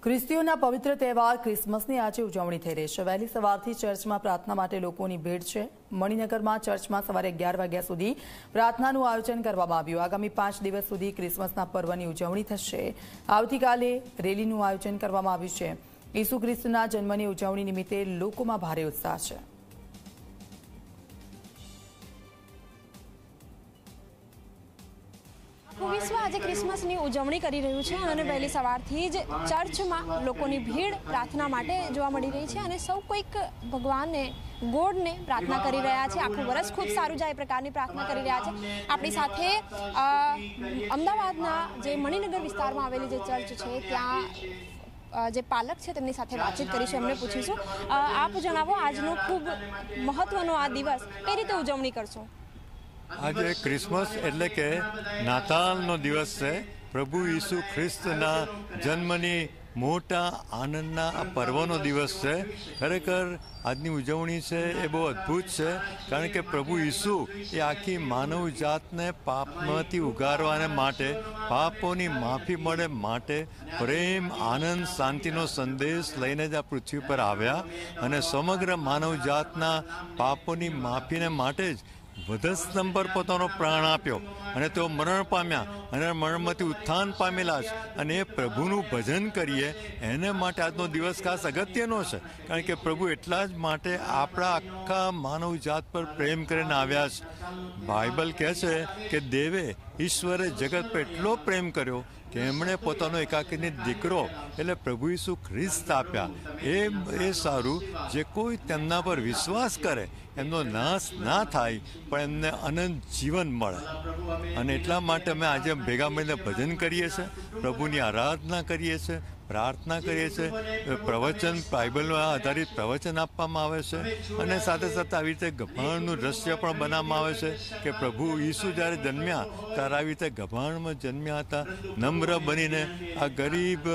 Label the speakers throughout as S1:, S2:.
S1: ખ્રિસ્તીઓના પવિત્ર તહેવાર ક્રિસમસની આજે ઉજવણી થઈ રહી છે વહેલી સવારથી ચર્ચમાં પ્રાર્થના માટે લોકોની ભીડ છે મણિનગરમાં ચર્ચમાં સવારે અગિયાર વાગ્યા સુધી પ્રાર્થનાનું આયોજન કરવામાં આવ્યું આગામી પાંચ દિવસ સુધી ક્રિસમસના પર્વની ઉજવણી થશે આવતીકાલે રેલીનું આયોજન કરવામાં આવ્યું છે ઈસુ ખ્રિસ્તના જન્મની ઉજવણી નિમિત્તે લોકોમાં ભારે ઉત્સાહ છે
S2: વિશ્વ આજે ક્રિસમસની ઉજવણી કરી રહ્યું છે અને વહેલી સવારથી જ ચર્ચમાં લોકોની ભીડ પ્રાર્થના માટે જોવા મળી રહી છે અને સૌ કોઈક ભગવાનને ગોડને પ્રાર્થના કરી રહ્યા છે આખું વર્ષ ખૂબ સારું જાય એ પ્રકારની પ્રાર્થના કરી રહ્યા છે આપણી સાથે અમદાવાદના જે મણિનગર વિસ્તારમાં આવેલી જે ચર્ચ છે ત્યાં જે પાલક છે તેમની સાથે વાતચીત કરીશું એમને પૂછીશું આપ જણાવો આજનો ખૂબ મહત્વનો આ દિવસ કઈ રીતે ઉજવણી કરશો
S3: આજે ક્રિસમસ એટલે કે નાતાલનો દિવસ છે પ્રભુ ઈસુ ખ્રિસ્તના જન્મની મોટા આનંદના આ પર્વનો દિવસ છે ખરેખર આજની ઉજવણી છે એ બહુ અદ્ભુત છે કારણ કે પ્રભુ ઈસુ એ આખી માનવ જાતને પાપમાંથી ઉગારવાને માટે પાપોની માફી મળે માટે પ્રેમ આનંદ શાંતિનો સંદેશ લઈને જ આ પૃથ્વી પર આવ્યા અને સમગ્ર માનવ જાતના પાપોની માફીને માટે જ વધસ્તંભર પોતાનો પ્રાણ આપ્યો અને તેઓ મરણ પામ્યા અને મરણમાંથી ઉત્થાન પામેલા છે અને એ પ્રભુનું ભજન કરીએ એને માટે આજનો દિવસ ખાસ અગત્યનો છે કારણ કે પ્રભુ એટલા જ માટે આપણા આખા માનવ જાત પર પ્રેમ કરીને આવ્યા છે બાઇબલ કહે છે કે દેવે ઈશ્વરે જગત પર એટલો પ્રેમ કર્યો તેમણે પોતાનો એકાકીની દીકરો એટલે પ્રભુ ઈસુ ખ્રિસ્ત આપ્યા એ એ સારું જે કોઈ તેમના પર વિશ્વાસ કરે એમનો નાશ ના થાય પણ એમને અનંત જીવન મળે અને એટલા માટે અમે આજે ભેગા મળીને ભજન કરીએ છીએ પ્રભુની આરાધના કરીએ છીએ પ્રાર્થના કરીએ છીએ પ્રવચન બાઇબલના આધારિત પ્રવચન આપવામાં આવે છે અને સાથે સાથે આવી રીતે ગભાણનું દ્રશ્ય પણ બનાવવામાં આવે છે કે પ્રભુ ઈસુ જ્યારે જન્મ્યા ત્યારે આવી રીતે ગભાણમાં જન્મ્યા હતા નમ્ર બનીને આ ગરીબ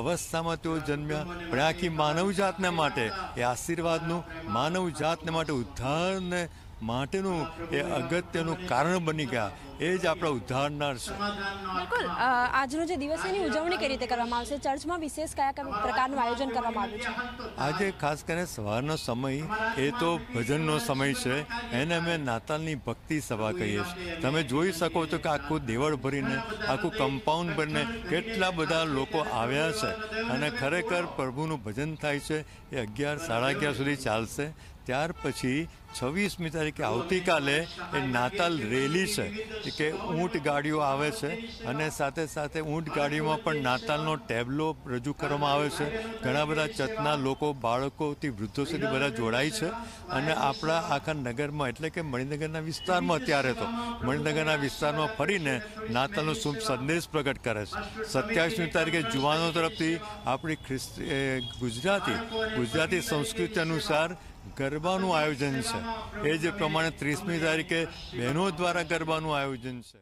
S3: અવસ્થામાં તેઓ જન્મ્યા પણ આખી માનવજાતને માટે એ આશીર્વાદનું માનવજાતને માટે ઉદ્ધારને માટેનું એ અગત્યનું કારણ બની ગયા એ જ આપણા ઉદ્ધારનાર છે
S2: બિલકુલ આજનો જે દિવસ એની ઉજવણી કઈ રીતે કરવામાં આવશે ચર્ચમાં વિશેષ કયા કયા પ્રકારનું આયોજન કરવામાં આવ્યું છે
S3: આજે ખાસ કરીને સવારનો સમય એ તો ભજનનો સમય છે એને અમે નાતાલની ભક્તિ સભા કહીએ છીએ તમે જોઈ શકો છો કે આખું દેવળ ભરીને આખું કમ્પાઉન્ડ ભરીને કેટલા બધા લોકો આવ્યા છે અને ખરેખર પ્રભુનું ભજન થાય છે એ અગિયાર સાડા અગિયાર સુધી ચાલશે ત્યાર પછી છવ્વીસમી તારીખે આવતીકાલે એ નાતાલ રેલી છે કે ઊંટ ગાડીઓ આવે છે અને સાથે સાથે ઊંટ ગાડીઓમાં પણ નાતાલનો ટેબલો રજૂ કરવામાં આવે છે ઘણા બધા ચતના લોકો બાળકોથી વૃદ્ધો સુધી બધા જોડાય છે અને આપણા આખા નગરમાં એટલે કે મણિનગરના વિસ્તારમાં અત્યારે તો મણિનગરના વિસ્તારમાં ફરીને નાતાલનો શુભ સંદેશ પ્રગટ કરે છે સત્યાવીસમી તારીખે જુવાનો તરફથી આપણી ખ્રિસ્તી ગુજરાતી ગુજરાતી સંસ્કૃતિ અનુસાર ગરબાનું આયોજન છે એ જ પ્રમાણે ત્રીસમી તારીખે બહેનો દ્વારા ગરબાનું આયોજન છે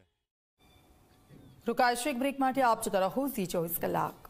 S1: રોકાશો એક બ્રેક માટે આપ જોતા રહો ઝી ચોવીસ કલાક